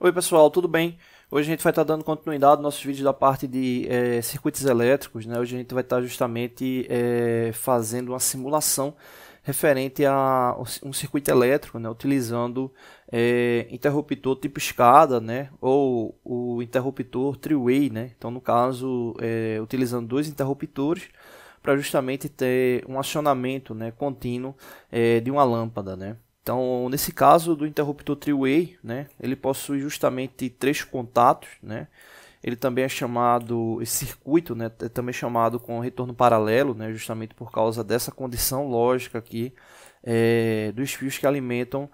Oi pessoal, tudo bem? Hoje a gente vai estar tá dando continuidade aos nossos vídeos da parte de é, circuitos elétricos. Né? Hoje a gente vai estar tá justamente é, fazendo uma simulação referente a um circuito elétrico, né? utilizando é, interruptor tipo escada né? ou o interruptor three-way. Né? Então, no caso, utilizando dois interruptores para justamente ter um acionamento né, contínuo de uma lâmpada. Né? Então, nesse caso do interruptor three-way, né, ele possui justamente três contatos, né? Ele também é chamado esse circuito, né, é também chamado com retorno paralelo, né, justamente por causa dessa condição lógica aqui é, dos fios que alimentam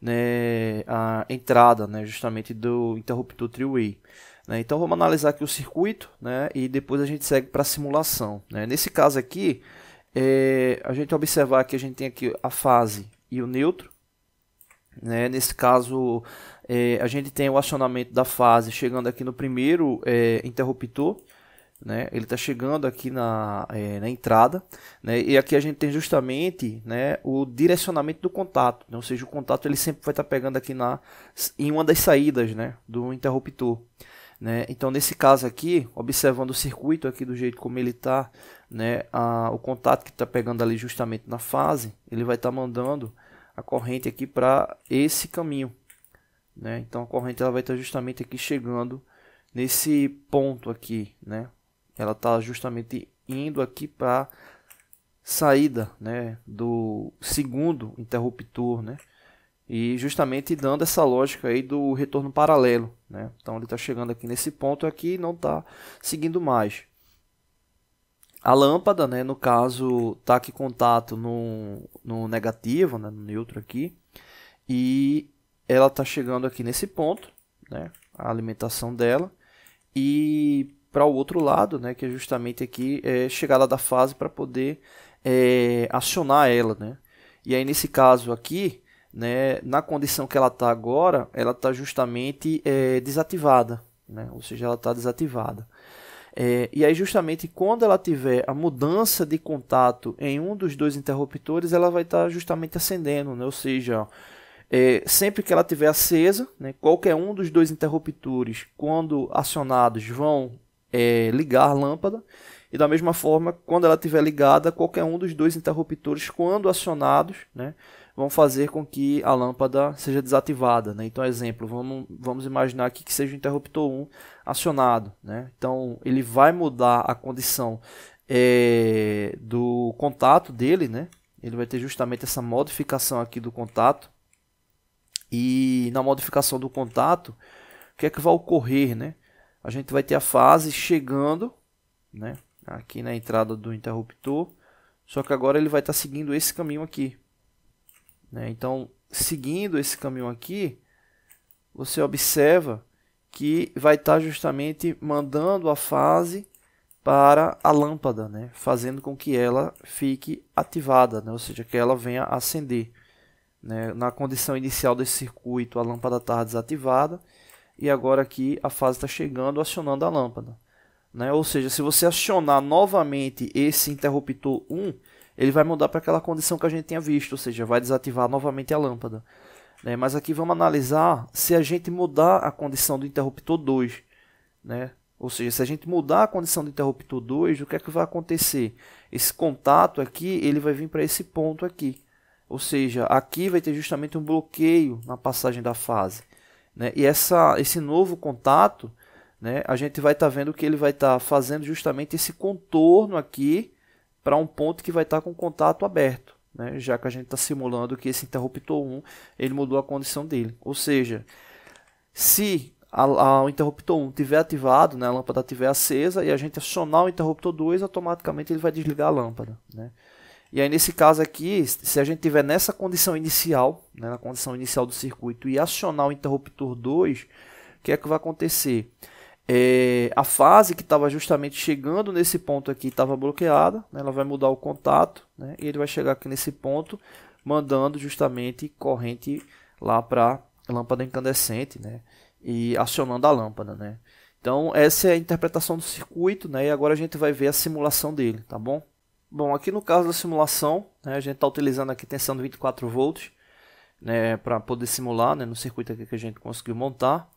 né, a entrada, né, justamente do interruptor three-way. Né, então, vamos analisar aqui o circuito, né, e depois a gente segue para a simulação. Né. Nesse caso aqui, é, a gente observar que a gente tem aqui a fase e o neutro, né? Nesse caso, é, a gente tem o acionamento da fase chegando aqui no primeiro é, interruptor. Né? Ele está chegando aqui na, é, na entrada, né? E aqui a gente tem justamente, né, o direcionamento do contato, né? ou seja, o contato ele sempre vai estar tá pegando aqui na em uma das saídas, né, do interruptor, né? Então nesse caso aqui, observando o circuito aqui do jeito como ele está, né, o contato que está pegando ali justamente na fase, ele vai estar tá mandando a corrente aqui para esse caminho. Né? Então a corrente ela vai estar justamente aqui chegando nesse ponto aqui, né? Ela está justamente indo aqui para saída, né, do segundo interruptor, né? E justamente dando essa lógica aí do retorno paralelo, né? Então ele está chegando aqui nesse ponto aqui e não está seguindo mais. A lâmpada, né, no caso, está aqui contato no, no negativo, né, no neutro aqui, e ela está chegando aqui nesse ponto, né, a alimentação dela, e para o outro lado, né, que é justamente aqui, é chegada da fase para poder é, acionar ela, né. E aí, nesse caso aqui, né, na condição que ela está agora, ela está justamente é, desativada, né, ou seja, ela está desativada. É, e aí, justamente quando ela tiver a mudança de contato em um dos dois interruptores, ela vai estar tá justamente acendendo, né? ou seja, é, sempre que ela estiver acesa, né, qualquer um dos dois interruptores, quando acionados, vão é, ligar a lâmpada. E da mesma forma, quando ela estiver ligada, qualquer um dos dois interruptores, quando acionados, né, vão fazer com que a lâmpada seja desativada. Né? Então, exemplo, vamos, vamos imaginar aqui que seja o interruptor 1 acionado. Né? Então, ele vai mudar a condição é, do contato dele, né? ele vai ter justamente essa modificação aqui do contato. E na modificação do contato, o que é que vai ocorrer, né? A gente vai ter a fase chegando, né? Aqui na entrada do interruptor. Só que agora ele vai estar seguindo esse caminho aqui, né? Então, seguindo esse caminho aqui, você observa que vai estar tá justamente mandando a fase para a lâmpada, né? fazendo com que ela fique ativada, né? ou seja, que ela venha acender. Né? Na condição inicial desse circuito, a lâmpada está desativada, e agora aqui a fase está chegando acionando a lâmpada. Né? Ou seja, se você acionar novamente esse interruptor 1, ele vai mudar para aquela condição que a gente tinha visto, ou seja, vai desativar novamente a lâmpada. Né? Mas aqui vamos analisar se a gente mudar a condição do interruptor 2, né? ou seja, se a gente mudar a condição do interruptor 2, o que é que vai acontecer? Esse contato aqui ele vai vir para esse ponto aqui, ou seja, aqui vai ter justamente um bloqueio na passagem da fase. Né? E essa, esse novo contato, né, a gente vai estar tá vendo que ele vai estar tá fazendo justamente esse contorno aqui, para um ponto que vai estar tá com contato aberto, né? já que a gente está simulando que esse interruptor 1 ele mudou a condição dele. Ou seja, se a, a, o interruptor 1 estiver ativado, né, a lâmpada estiver acesa e a gente acionar o interruptor 2, automaticamente ele vai desligar a lâmpada. Né? E aí nesse caso aqui, se a gente tiver nessa condição inicial, né, na condição inicial do circuito e acionar o interruptor 2, o que é que vai acontecer? É, a fase que estava justamente chegando nesse ponto aqui estava bloqueada, né? ela vai mudar o contato né? e ele vai chegar aqui nesse ponto, mandando justamente corrente lá para a lâmpada incandescente né? e acionando a lâmpada. Né? Então, essa é a interpretação do circuito né? e agora a gente vai ver a simulação dele, tá bom? Bom, aqui no caso da simulação, né? a gente está utilizando aqui tensão de 24 volts né, para poder simular né, no circuito que a gente conseguiu montar.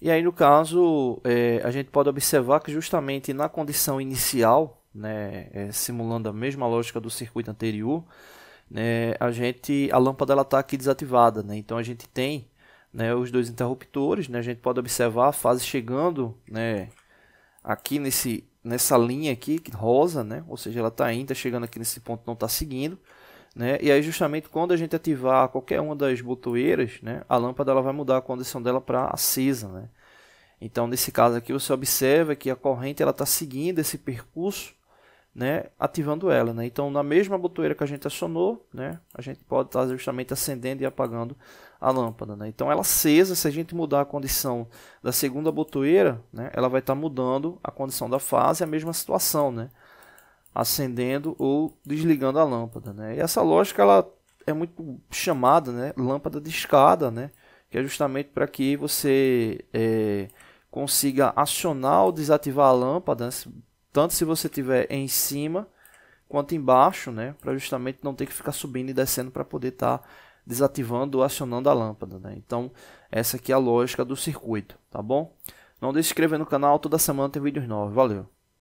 E aí, no caso, é, a gente pode observar que justamente na condição inicial, né, é, simulando a mesma lógica do circuito anterior, né, a gente a lâmpada está aqui desativada. Né, então, a gente tem né, os dois interruptores, né, a gente pode observar a fase chegando né, aqui nesse, nessa linha aqui, rosa, né, ou seja, ela está ainda chegando aqui nesse ponto, não está seguindo. Né? E aí justamente quando a gente ativar qualquer uma das botoeiras, né, a lâmpada ela vai mudar a condição dela para acesa. Né? Então nesse caso aqui você observa que a corrente ela está seguindo esse percurso, né, ativando ela. Né? Então na mesma botoeira que a gente acionou, né, a gente pode estar tá justamente acendendo e apagando a lâmpada. Né? Então ela acesa, se a gente mudar a condição da segunda botoeira, né, ela vai estar tá mudando a condição da fase, a mesma situação. Né? acendendo ou desligando a lâmpada, né? E essa lógica ela é muito chamada, né, lâmpada de escada, né, que é justamente para que você é, consiga acionar ou desativar a lâmpada, né? tanto se você tiver em cima quanto embaixo, né, para justamente não ter que ficar subindo e descendo para poder estar tá desativando ou acionando a lâmpada, né? Então, essa aqui é a lógica do circuito, tá bom? Não deixe de se inscrever no canal, toda semana tem vídeos novos. Valeu!